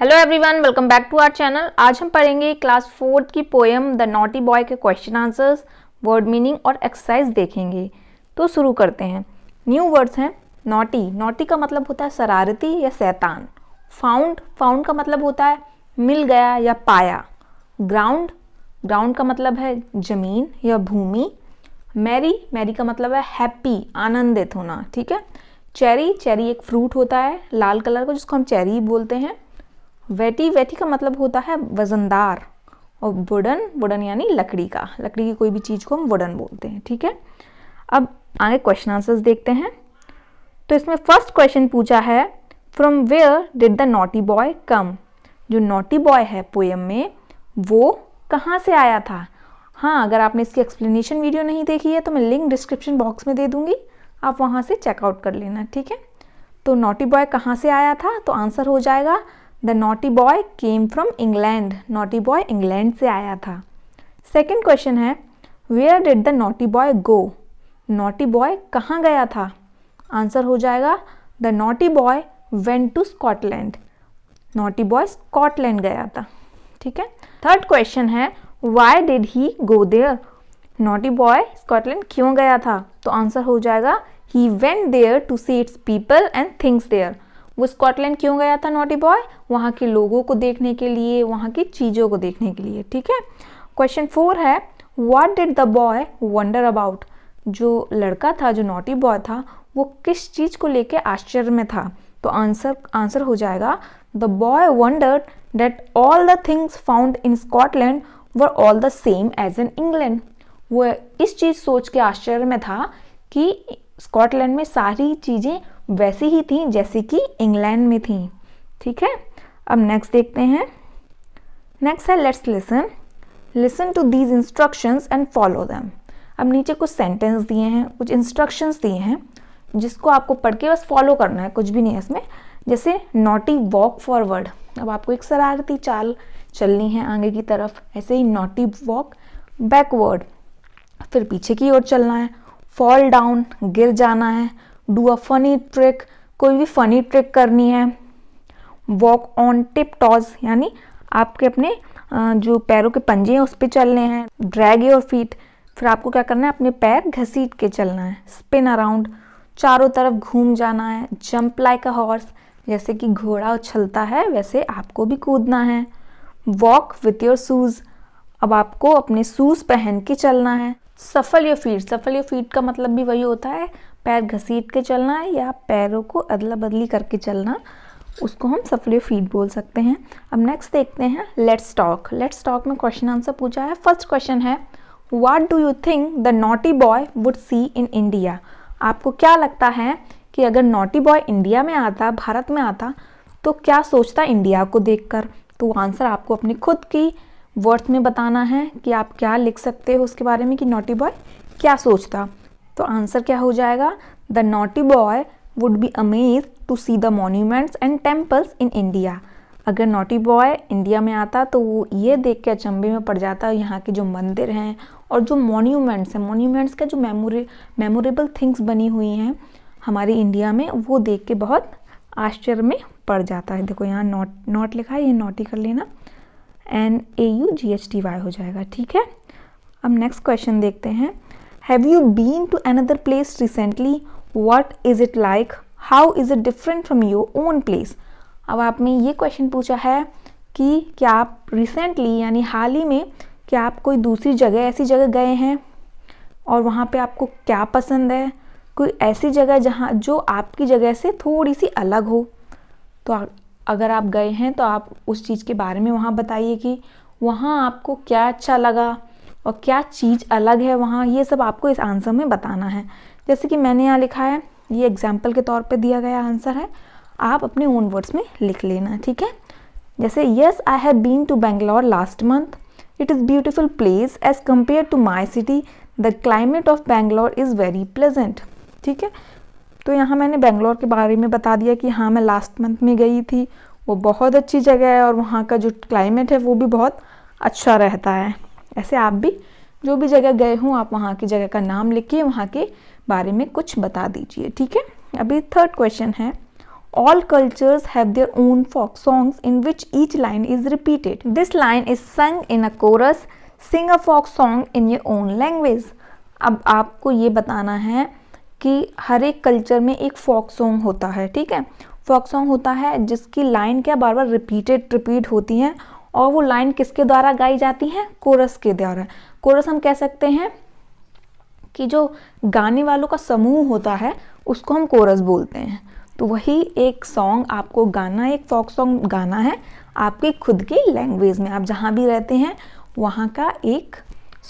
Hello everyone welcome back to our channel आज हम पढ़ेंगे क्लास फोर्थ की पोएम द नॉटी बॉय के क्वेश्चन आंसर्स वर्ड मीनिंग और एक्सरसाइज देखेंगे तो शुरू करते हैं न्यू वर्ड्स हैं नॉटी नॉटी का मतलब होता है शरारती या सैतान फाउंड फाउंड का मतलब होता है मिल गया या पाया ग्राउंड ग्राउंड का मतलब है जमीन या भूमि मैरी मैरी का मतलब है हैप्पी आनंदित होना ठीक है चेरी चेरी एक फ्रूट होता है लाल कलर का जिसको हम चेरी बोलते हैं वेटी वेटी का मतलब होता है वजनदार और वुडन वुडन यानी लकड़ी का लकड़ी की कोई भी चीज़ को हम वुडन बोलते हैं ठीक है अब आगे क्वेश्चन आंसर्स देखते हैं तो इसमें फर्स्ट क्वेश्चन पूछा है from where did the naughty boy come जो नोटी बॉय है पोएम में वो कहाँ से आया था हाँ अगर आपने इसकी एक्सप्लेनेशन वीडियो नहीं देखी है तो मैं लिंक डिस्क्रिप्शन बॉक्स में दे दूंगी आप वहाँ से चेकआउट कर लेना ठीक है तो नोटी बॉय कहाँ से आया था तो आंसर हो जाएगा the naughty boy came from England naughty boy England से आया था सेकेंड क्वेश्चन है where did the naughty boy go naughty boy कहाँ गया था आंसर हो जाएगा the naughty boy went to Scotland naughty boy Scotland गया था ठीक है थर्ड क्वेश्चन है why did he go there naughty boy Scotland क्यों गया था तो आंसर हो जाएगा he went there to see it's people and things there वो स्कॉटलैंड क्यों गया था नोटी बॉय वहाँ के लोगों को देखने के लिए वहाँ की चीज़ों को देखने के लिए ठीक है क्वेश्चन फोर है what did the boy wonder about जो लड़का था जो नोटी बॉय था वो किस चीज़ को लेकर आश्चर्य में था तो आंसर आंसर हो जाएगा the boy wonder that all the things found in Scotland were all the same as in England वो इस चीज़ सोच के आश्चर्य में था कि स्कॉटलैंड में सारी चीज़ें वैसी ही थी जैसी कि इंग्लैंड में थी ठीक है अब नेक्स्ट देखते हैं नेक्स्ट है let's listen listen to these instructions and follow them अब नीचे कुछ सेंटेंस दिए हैं कुछ इंस्ट्रक्शंस दिए हैं जिसको आपको पढ़ के बस फॉलो करना है कुछ भी नहीं है इसमें जैसे नॉटी वॉक फॉरवर्ड अब आपको एक शरारती चाल चलनी है आगे की तरफ ऐसे ही नॉटी वॉक बैकवर्ड फिर पीछे की ओर चलना है फॉल डाउन गिर जाना है डू अ फनी ट्रिक कोई भी फनी ट्रिक करनी है वॉक ऑन टिप टॉज यानी आपके अपने जो पैरों के पंजे हैं उस पर चलने हैं ड्रैग योर फीट फिर आपको क्या करना है अपने पैर घसीट के चलना है स्पिन अराउंड चारों तरफ घूम जाना है जंप लाइक अ हॉर्स जैसे कि घोड़ा उछलता है वैसे आपको भी कूदना है वॉक विथ योर शूज़ अब आपको अपने शूज़ पहन के चलना है shuffle your feet shuffle your feet का मतलब भी वही होता है पैर घसीट के चलना है या पैरों को अदला बदली करके चलना उसको हम सफलियो फीट बोल सकते हैं अब नेक्स्ट देखते हैं लेट्स टॉक लेट्स टॉक में क्वेश्चन आंसर पूछा है फर्स्ट क्वेश्चन है what do you think the naughty boy would see in India आपको क्या लगता है कि अगर नॉटी बॉय इंडिया में आता भारत में आता तो क्या सोचता इंडिया को कर तो आंसर आपको अपने खुद की वर्थ में बताना है कि आप क्या लिख सकते हो उसके बारे में कि नोटी बॉय क्या सोचता तो आंसर क्या हो जाएगा the naughty boy would be amaze to see the monuments and temples in India अगर नोटी बॉय इंडिया में आता तो वो ये देख के अचंबे में पड़ जाता यहाँ के जो मंदिर हैं और जो मोन्यूमेंट्स हैं मोन्यूमेंट्स का जो मेमोरी मेमोरेबल थिंग्स बनी हुई हैं हमारे इंडिया में वो देख के बहुत आश्चर्य में पड़ जाता है देखो यहाँ नॉट नॉट लिखा है ये नोटी कर लेना N A U G H T Y हो जाएगा ठीक है अब नेक्स्ट क्वेश्चन देखते हैं Have you been to another place recently? What is it like? How is it different from your own place? अब आपने ये क्वेश्चन पूछा है कि क्या आप रिसेंटली यानी हाल ही में क्या आप कोई दूसरी जगह ऐसी जगह गए हैं और वहाँ पे आपको क्या पसंद है कोई ऐसी जगह जहाँ जो आपकी जगह से थोड़ी सी अलग हो तो अगर आप गए हैं तो आप उस चीज़ के बारे में वहाँ बताइए कि वहाँ आपको क्या अच्छा लगा और क्या चीज़ अलग है वहाँ ये सब आपको इस आंसर में बताना है जैसे कि मैंने यहाँ लिखा है ये एग्जाम्पल के तौर पे दिया गया आंसर है आप अपने ओन वर्ड्स में लिख लेना ठीक है जैसे yes I have been to Bangalore last month it is beautiful place as compare to my city the climate of Bangalore is very pleasant ठीक है तो यहाँ मैंने बेंगलोर के बारे में बता दिया कि हाँ मैं लास्ट मंथ में गई थी वो बहुत अच्छी जगह है और वहाँ का जो क्लाइमेट है वो भी बहुत अच्छा रहता है ऐसे आप भी जो भी जगह गए हों आप वहाँ की जगह का नाम लिखिए वहाँ के बारे में कुछ बता दीजिए ठीक है अभी थर्ड क्वेश्चन है all cultures have their own folk songs in which each line is repeated this line is sung in a chorus sing a folk song in your own language अब आपको ये बताना है कि हर एक कल्चर में एक फोक सॉन्ग होता है ठीक है फोक सॉन्ग होता है जिसकी लाइन क्या बार बार रिपीटेड रिपीट होती हैं और वो लाइन किसके द्वारा गाई जाती हैं कोरस के द्वारा कोरस हम कह सकते हैं कि जो गाने वालों का समूह होता है उसको हम कोरस बोलते हैं तो वही एक सॉन्ग आपको गाना एक फोक सॉन्ग गाना है आपकी खुद की लैंग्वेज में आप जहाँ भी रहते हैं वहाँ का एक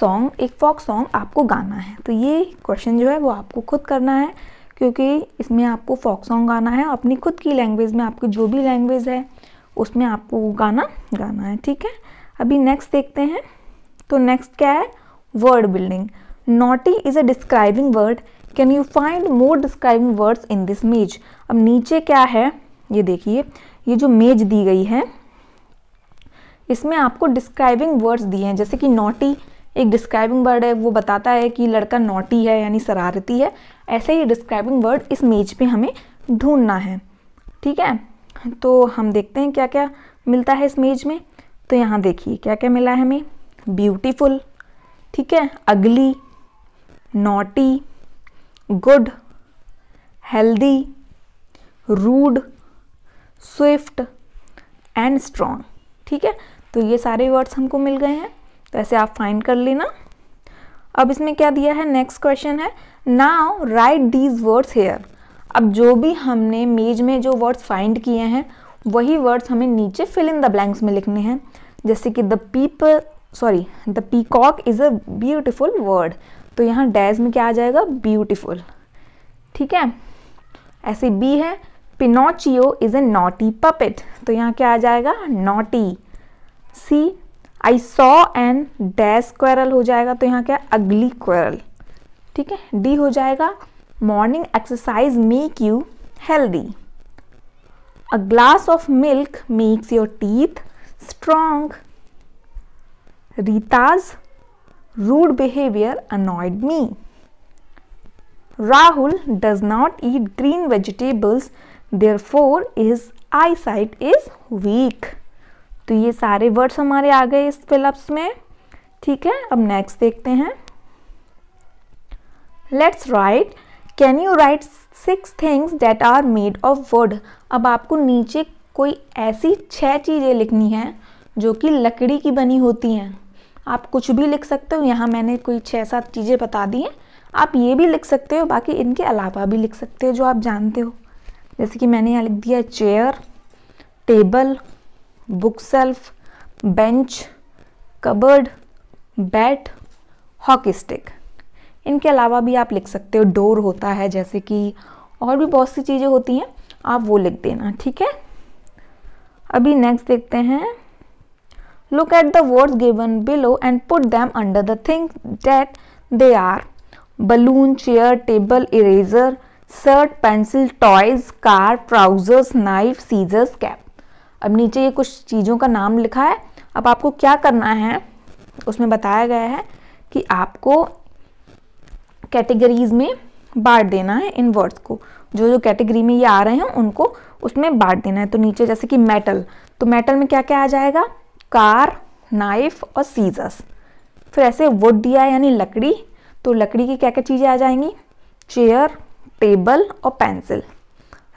सॉन्ग एक फोक सॉन्ग आपको गाना है तो ये क्वेश्चन जो है वो आपको खुद करना है क्योंकि इसमें आपको फोक सॉन्ग गाना है अपनी खुद की लैंग्वेज में आपकी जो भी लैंग्वेज है उसमें आपको वो गाना गाना है ठीक है अभी नेक्स्ट देखते हैं तो नेक्स्ट क्या है word building naughty is a describing word can you find more describing words in this maze अब नीचे क्या है ये देखिए ये जो मेज दी गई है इसमें आपको डिस्क्राइबिंग वर्ड्स दिए हैं जैसे कि नॉटी एक डिस्क्राइबिंग वर्ड है वो बताता है कि लड़का नोटी है यानी शरारती है ऐसे ही डिस्क्राइबिंग वर्ड इस मेज पे हमें ढूंढना है ठीक है तो हम देखते हैं क्या क्या मिलता है इस मेज में तो यहाँ देखिए क्या क्या मिला है हमें ब्यूटीफुल ठीक है अगली naughty good healthy rude swift and strong ठीक है तो ये सारे वर्ड्स हमको मिल गए हैं तो ऐसे आप फाइंड कर लेना अब इसमें क्या दिया है नेक्स्ट क्वेश्चन है now write these words here अब जो भी हमने मेज में जो वर्ड्स फाइंड किए हैं वही वर्ड्स हमें नीचे फिल इन द ब्लैंक्स में लिखने हैं जैसे कि the people sorry the peacock is a beautiful word तो यहाँ डैज में क्या आ जाएगा ब्यूटिफुल ठीक है ऐसे बी है Pinocchio is a naughty puppet तो यहाँ क्या आ जाएगा naughty C I saw an dash squirrel हो जाएगा तो यहाँ क्या अगली क्वेरल ठीक है डी हो जाएगा morning exercise make you healthy a glass of milk makes your teeth strong rita's rude behavior annoyed me rahul does not eat green vegetables therefore his eyesight is weak तो ये सारे words हमारे आ गए इस fill-ups में ठीक है अब नेक्स्ट देखते हैं let's write can you write six things that are made of wood अब आपको नीचे कोई ऐसी छः चीज़ें लिखनी हैं जो कि लकड़ी की बनी होती हैं आप कुछ भी लिख सकते हो यहाँ मैंने कोई छः सात चीज़ें बता दी हैं आप ये भी लिख सकते हो बाकी इनके अलावा भी लिख सकते हो जो आप जानते हो जैसे कि मैंने यहाँ लिख दिया chair table bookshelf bench cupboard bat hockey stick इनके अलावा भी आप लिख सकते हो डोर होता है जैसे कि और भी बहुत सी चीज़ें होती हैं आप वो लिख देना ठीक है अभी नेक्स्ट देखते हैं look at the words given below and put them under the thing that they are balloon chair table eraser shirt pencil toys car trousers knife scissors cap अब नीचे ये कुछ चीज़ों का नाम लिखा है अब आपको क्या करना है उसमें बताया गया है कि आपको कैटेगरीज में बांट देना है इन वर्ड्स को जो जो कैटेगरी में ये आ रहे हैं उनको उसमें बांट देना है तो नीचे जैसे कि मेटल तो मेटल में क्या क्या आ जाएगा कार नाइफ और सीजर्स फिर ऐसे वुड दिया यानी लकड़ी तो लकड़ी की क्या क्या चीज़ें आ जाएंगी चेयर टेबल और पेंसिल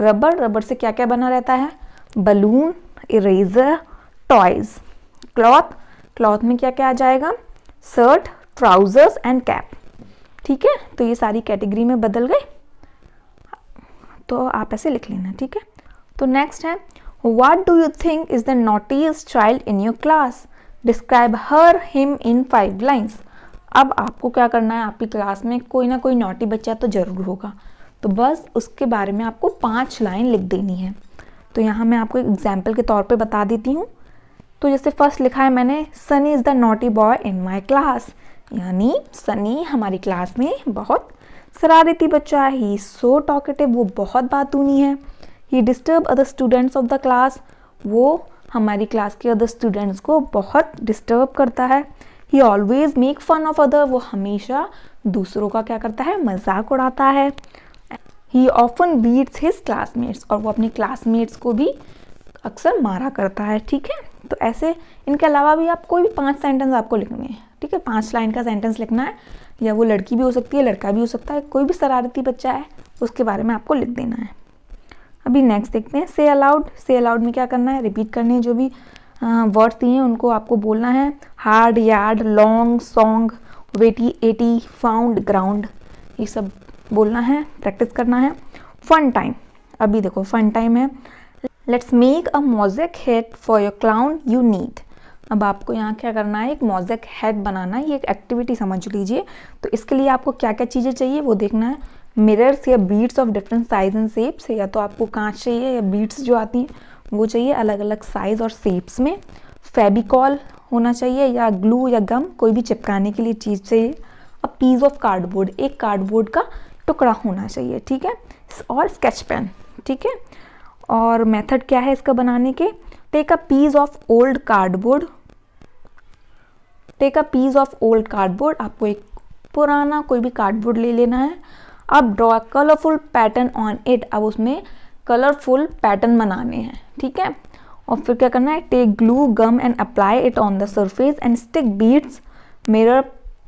रबर रबर से क्या क्या बना रहता है balloon eraser toys cloth cloth में क्या क्या आ जाएगा शर्ट ट्राउजर्स एंड कैप ठीक है तो ये सारी कैटेगरी में बदल गए तो आप ऐसे लिख लेना ठीक है तो नेक्स्ट है what do you think is the naughtiest child in your class describe her him in five lines अब आपको क्या करना है आपकी क्लास में कोई ना कोई नोटी बच्चा तो ज़रूर होगा तो बस उसके बारे में आपको पाँच लाइन लिख देनी है तो यहाँ मैं आपको एग्जाम्पल के तौर पे बता देती हूँ तो जैसे फर्स्ट लिखा है मैंने son is the naughty boy in my class यानी सनी हमारी क्लास में बहुत शरारती बच्चा है ही सो टॉकेटिव वो बहुत बातूनी है he disturb other students of the class वो हमारी क्लास के अदर स्टूडेंट्स को बहुत डिस्टर्ब करता है he always make fun of other वो हमेशा दूसरों का क्या करता है मजाक उड़ाता है he often beats his classmates और वो अपने क्लासमेट्स को भी अक्सर मारा करता है ठीक है तो ऐसे इनके अलावा भी आप कोई भी पांच सेंटेंस आपको लिखने हैं ठीक है पाँच लाइन का सेंटेंस लिखना है या वो लड़की भी हो सकती है लड़का भी हो सकता है कोई भी शरारती बच्चा है उसके बारे में आपको लिख देना है अभी नेक्स्ट देखते हैं से अलाउड से अलाउड में क्या करना है रिपीट करने है जो भी वर्ड दिए उनको आपको बोलना है hard yard long song weighty eighty found ground ये सब बोलना है प्रैक्टिस करना है फन टाइम अभी देखो फन टाइम है let's make a mosaic hat for your clown you need अब आपको यहाँ क्या करना है एक मोजेक हेड बनाना है ये एक एक्टिविटी समझ लीजिए तो इसके लिए आपको क्या क्या चीज़ें चाहिए वो देखना है मिरर्स या beads of different size and shapes या तो आपको कांच चाहिए या बीड्स जो आती हैं वो चाहिए अलग अलग साइज़ और शेप्स में फेबिकॉल होना चाहिए या ग्लू या गम कोई भी चिपकाने के लिए चीज़ चाहिए अब पीस ऑफ कार्डबोर्ड एक कार्डबोर्ड का टुकड़ा होना चाहिए ठीक है और स्केच पेन ठीक है और मेथड क्या है इसका बनाने के take a piece of old cardboard take a piece of old cardboard आपको एक पुराना कोई भी कार्डबोर्ड ले लेना है अब draw colourful pattern on it अब उसमें कलरफुल पैटर्न बनाने हैं ठीक है और फिर क्या करना है take glue gum and apply it on the surface and stick beads mirror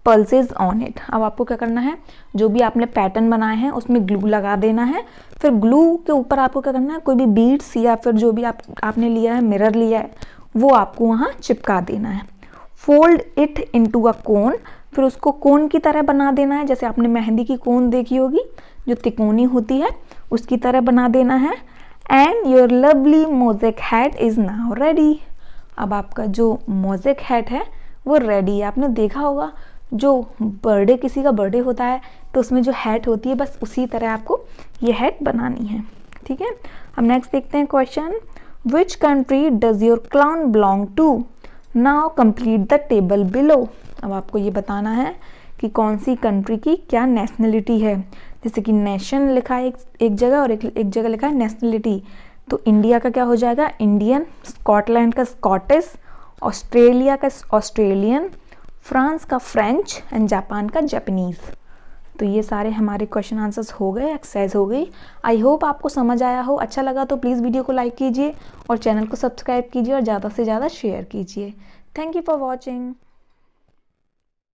pieces on it अब आपको क्या करना है जो भी आपने पैटर्न बनाए हैं उसमें ग्लू लगा देना है फिर ग्लू के ऊपर आपको क्या करना है कोई भी बीड्स या फिर जो भी आप आपने लिया है मिरर लिया है वो आपको वहाँ चिपका देना है fold it into a cone फिर उसको कोन की तरह बना देना है जैसे आपने मेहंदी की कोन देखी होगी जो तिकोनी होती है उसकी तरह बना देना है and your lovely mosaic hat is now ready अब आपका जो मोजेक हैट है वो रेडी है आपने देखा होगा जो बर्थडे किसी का बर्थडे होता है तो उसमें जो हैट होती है बस उसी तरह आपको ये हैट बनानी है ठीक है अब नेक्स्ट देखते हैं question which country does your clown belong to now complete the table below अब आपको ये बताना है कि कौन सी कंट्री की क्या नेशनलिटी है जैसे कि नेशन लिखा है एक, एक जगह और एक, एक जगह लिखा है नेशनलिटी तो इंडिया का क्या हो जाएगा इंडियन स्कॉटलैंड का स्कॉटिस ऑस्ट्रेलिया का ऑस्ट्रेलियन फ्रांस का फ्रेंच एंड जापान का जापनीज तो ये सारे हमारे क्वेश्चन आंसर्स हो गए एक्सरसाइज हो गई आई होप आपको समझ आया हो अच्छा लगा तो प्लीज़ वीडियो को लाइक कीजिए और चैनल को सब्सक्राइब कीजिए और ज़्यादा से ज़्यादा शेयर कीजिए थैंक यू फॉर वॉचिंग